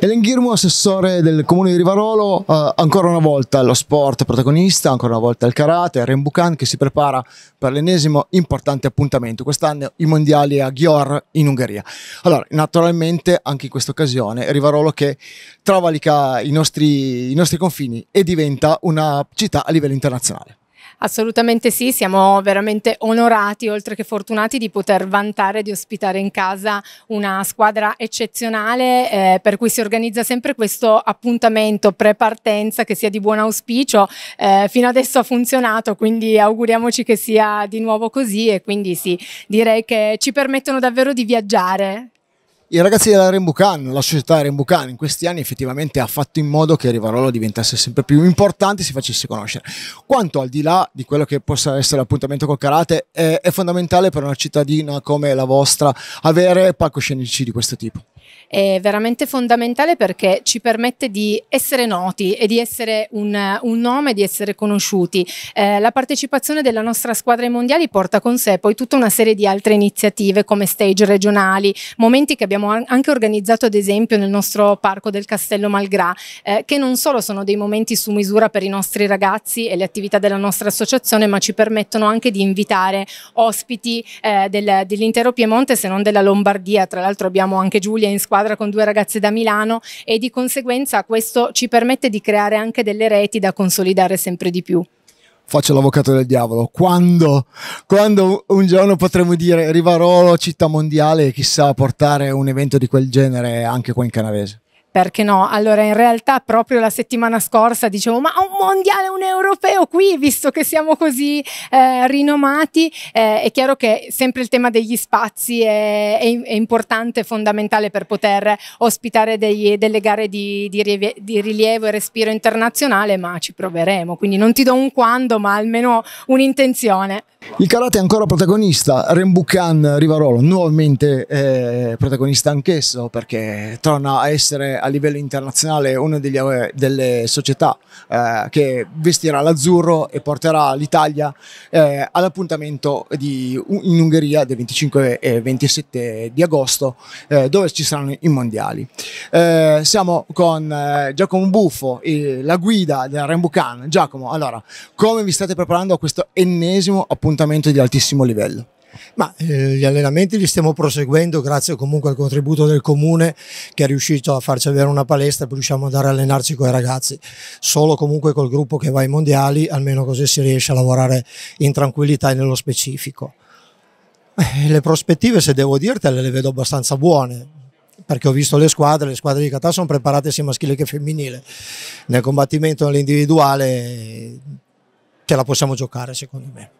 Elen Ghirmo, assessore del comune di Rivarolo, eh, ancora una volta lo sport protagonista, ancora una volta il karate, Rembukan che si prepara per l'ennesimo importante appuntamento, quest'anno i mondiali a Ghior in Ungheria. Allora, naturalmente anche in questa occasione Rivarolo che travalica i nostri, i nostri confini e diventa una città a livello internazionale. Assolutamente sì, siamo veramente onorati, oltre che fortunati, di poter vantare di ospitare in casa una squadra eccezionale eh, per cui si organizza sempre questo appuntamento pre-partenza che sia di buon auspicio. Eh, fino adesso ha funzionato, quindi auguriamoci che sia di nuovo così e quindi sì, direi che ci permettono davvero di viaggiare. I ragazzi della Rembucan, la società Rembucan, in questi anni effettivamente ha fatto in modo che Rivarolo diventasse sempre più importante e si facesse conoscere. Quanto al di là di quello che possa essere l'appuntamento col karate, è, è fondamentale per una cittadina come la vostra avere palcoscenici di questo tipo è veramente fondamentale perché ci permette di essere noti e di essere un, un nome, di essere conosciuti. Eh, la partecipazione della nostra squadra ai mondiali porta con sé poi tutta una serie di altre iniziative come stage regionali, momenti che abbiamo anche organizzato ad esempio nel nostro parco del Castello Malgrà, eh, che non solo sono dei momenti su misura per i nostri ragazzi e le attività della nostra associazione, ma ci permettono anche di invitare ospiti eh, del, dell'intero Piemonte se non della Lombardia. Tra l'altro abbiamo anche Giulia in in squadra con due ragazze da Milano e di conseguenza questo ci permette di creare anche delle reti da consolidare sempre di più faccio l'avvocato del diavolo. Quando, quando, un giorno potremo dire Rivarolo, città mondiale, e chissà portare un evento di quel genere anche qua in canavese? Perché no? Allora, in realtà proprio la settimana scorsa dicevo, ma un mondiale, un europeo qui, visto che siamo così eh, rinomati, eh, è chiaro che sempre il tema degli spazi è, è, è importante, fondamentale per poter ospitare degli, delle gare di, di, di, rilievo e respiro internazionale, ma ci proveremo. Quindi non ti do un quando, ma almeno un'intenzione. Il karate è ancora protagonista, Rembucan Rivarolo nuovamente eh, protagonista anch'esso perché torna a essere livello internazionale una degli, eh, delle società eh, che vestirà l'azzurro e porterà l'Italia eh, all'appuntamento in Ungheria del 25 e 27 di agosto eh, dove ci saranno i mondiali. Eh, siamo con eh, Giacomo Buffo, la guida del Rembucan. Giacomo, allora, come vi state preparando a questo ennesimo appuntamento di altissimo livello? Ma eh, gli allenamenti li stiamo proseguendo grazie comunque al contributo del comune che è riuscito a farci avere una palestra e riusciamo ad andare a allenarci con i ragazzi. Solo comunque col gruppo che va ai mondiali, almeno così si riesce a lavorare in tranquillità e nello specifico. Eh, le prospettive, se devo dirtele, le vedo abbastanza buone perché ho visto le squadre, le squadre di Qatar sono preparate sia maschile che femminile. Nel combattimento nell'individuale ce eh, la possiamo giocare secondo me.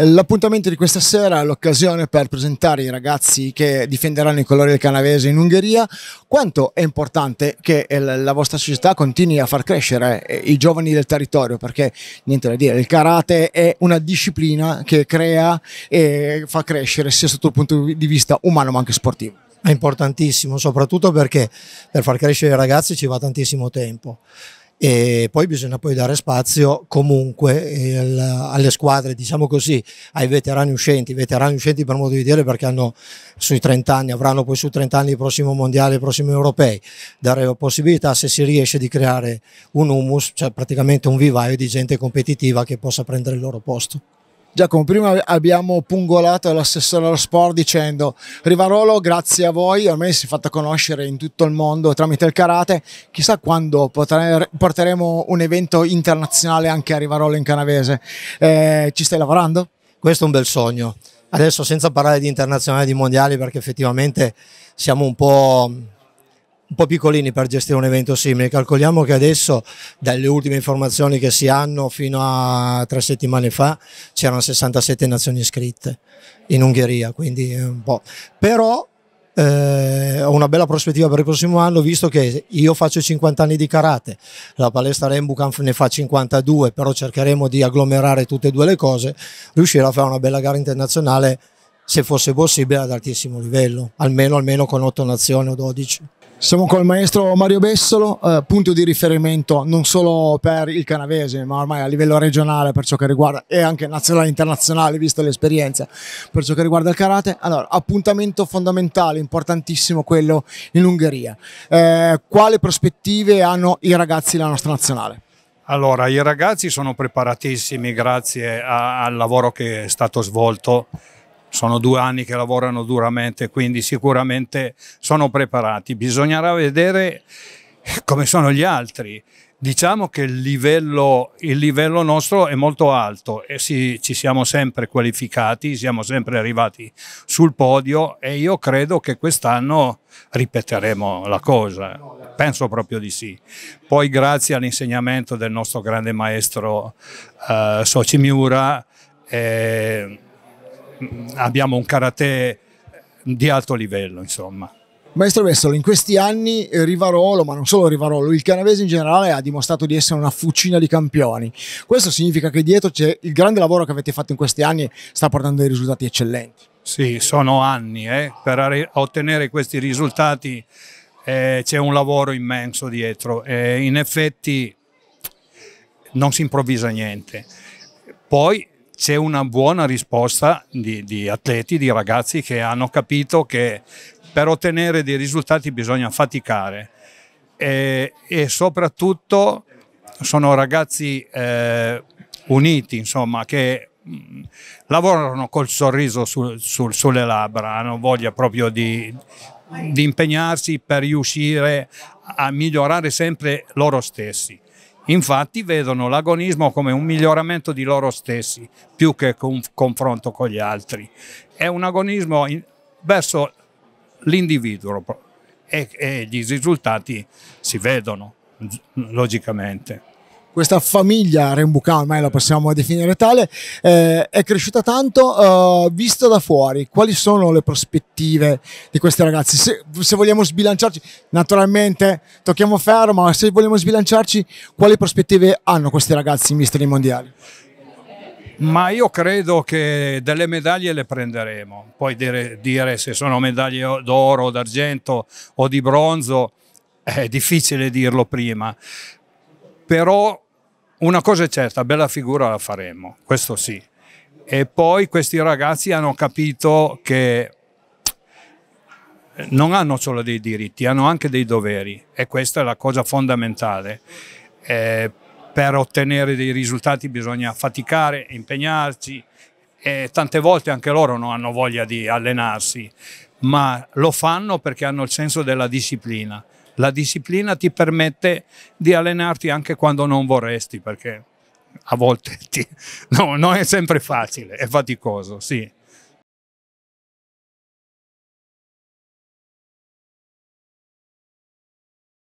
L'appuntamento di questa sera è l'occasione per presentare i ragazzi che difenderanno i colori del canavese in Ungheria. Quanto è importante che eh, la vostra società continui a far crescere eh, i giovani del territorio? Perché niente da dire, il karate è una disciplina che crea e fa crescere sia sotto il punto di vista umano ma anche sportivo. È importantissimo, soprattutto perché per far crescere i ragazzi ci va tantissimo tempo e poi bisogna poi dare spazio comunque il, eh, alle squadre, diciamo così, ai veterani uscenti, veterani uscenti per modo di dire perché hanno sui 30 anni, avranno poi sui 30 anni il prossimo mondiale, i prossimi europei, dare la possibilità se si riesce di creare un humus, cioè praticamente un vivaio di gente competitiva che possa prendere il loro posto. Giacomo, prima abbiamo pungolato l'assessore allo sport dicendo Rivarolo, grazie a voi, ormai si è fatta conoscere in tutto il mondo tramite il karate, chissà quando porteremo un evento internazionale anche a Rivarolo in canavese. Eh, ci stai lavorando? Questo è un bel sogno. Adesso senza parlare di internazionale, di mondiali, perché effettivamente siamo un po' un po' piccolini per gestire un evento simile. Calcoliamo che adesso, dalle ultime informazioni che si hanno fino a tre settimane fa, c'erano 67 nazioni iscritte in Ungheria, quindi un po'. Però eh, ho una bella prospettiva per il prossimo anno, visto che io faccio 50 anni di karate, la palestra Rembukamp ne fa 52, però cercheremo di agglomerare tutte e due le cose, riuscire a fare una bella gara internazionale se fosse possibile ad altissimo livello, almeno, almeno con 8 nazioni o 12. Siamo con il maestro Mario Bessolo, eh, punto di riferimento non solo per il canavese, ma ormai a livello regionale per ciò che riguarda e anche nazionale e internazionale, vista l'esperienza per ciò che riguarda il karate. Allora, appuntamento fondamentale, importantissimo quello in Ungheria. Eh, quale prospettive hanno i ragazzi della nostra nazionale? Allora, i ragazzi sono preparatissimi grazie a, al lavoro che è stato svolto sono due anni che lavorano duramente, quindi sicuramente sono preparati. Bisognerà vedere come sono gli altri. Diciamo che il livello, il livello nostro è molto alto e sì, ci siamo sempre qualificati, siamo sempre arrivati sul podio e io credo che quest'anno ripeteremo la cosa, penso proprio di sì. Poi grazie all'insegnamento del nostro grande maestro eh, Soci Miura, eh, abbiamo un karate di alto livello, insomma. Maestro Vessolo, in questi anni eh, Rivarolo, ma non solo Rivarolo, il canavese in generale ha dimostrato di essere una fucina di campioni. Questo significa che dietro c'è il grande lavoro che avete fatto in questi anni sta portando dei risultati eccellenti. Sì, sono anni. Eh. Per ottenere questi risultati eh, c'è un lavoro immenso dietro. Eh, in effetti non si improvvisa niente. Poi c'è una buona risposta di, di atleti, di ragazzi che hanno capito che per ottenere dei risultati bisogna faticare e, e soprattutto sono ragazzi eh, uniti, insomma, che mm, lavorano col sorriso sul, sul, sulle labbra, hanno voglia proprio di, di impegnarsi per riuscire a migliorare sempre loro stessi. Infatti vedono l'agonismo come un miglioramento di loro stessi, più che un confronto con gli altri. È un agonismo in, verso l'individuo e, e gli risultati si vedono, logicamente questa famiglia Rembucà, ormai la possiamo definire tale, eh, è cresciuta tanto, eh, vista da fuori, quali sono le prospettive di questi ragazzi? Se, se vogliamo sbilanciarci, naturalmente tocchiamo ferro, ma se vogliamo sbilanciarci, quali prospettive hanno questi ragazzi in vista dei mondiali? Ma io credo che delle medaglie le prenderemo, poi dire, dire se sono medaglie d'oro, d'argento o di bronzo è difficile dirlo prima, però una cosa è certa, bella figura la faremo, questo sì. E poi questi ragazzi hanno capito che eh, non hanno solo dei diritti, hanno anche dei doveri e questa è la cosa fondamentale. Eh, per ottenere dei risultati bisogna faticare, impegnarci e tante volte anche loro non hanno voglia di allenarsi, ma lo fanno perché hanno il senso della disciplina la disciplina ti permette di allenarti anche quando non vorresti, perché a volte ti... no, non è sempre facile, è faticoso, sì.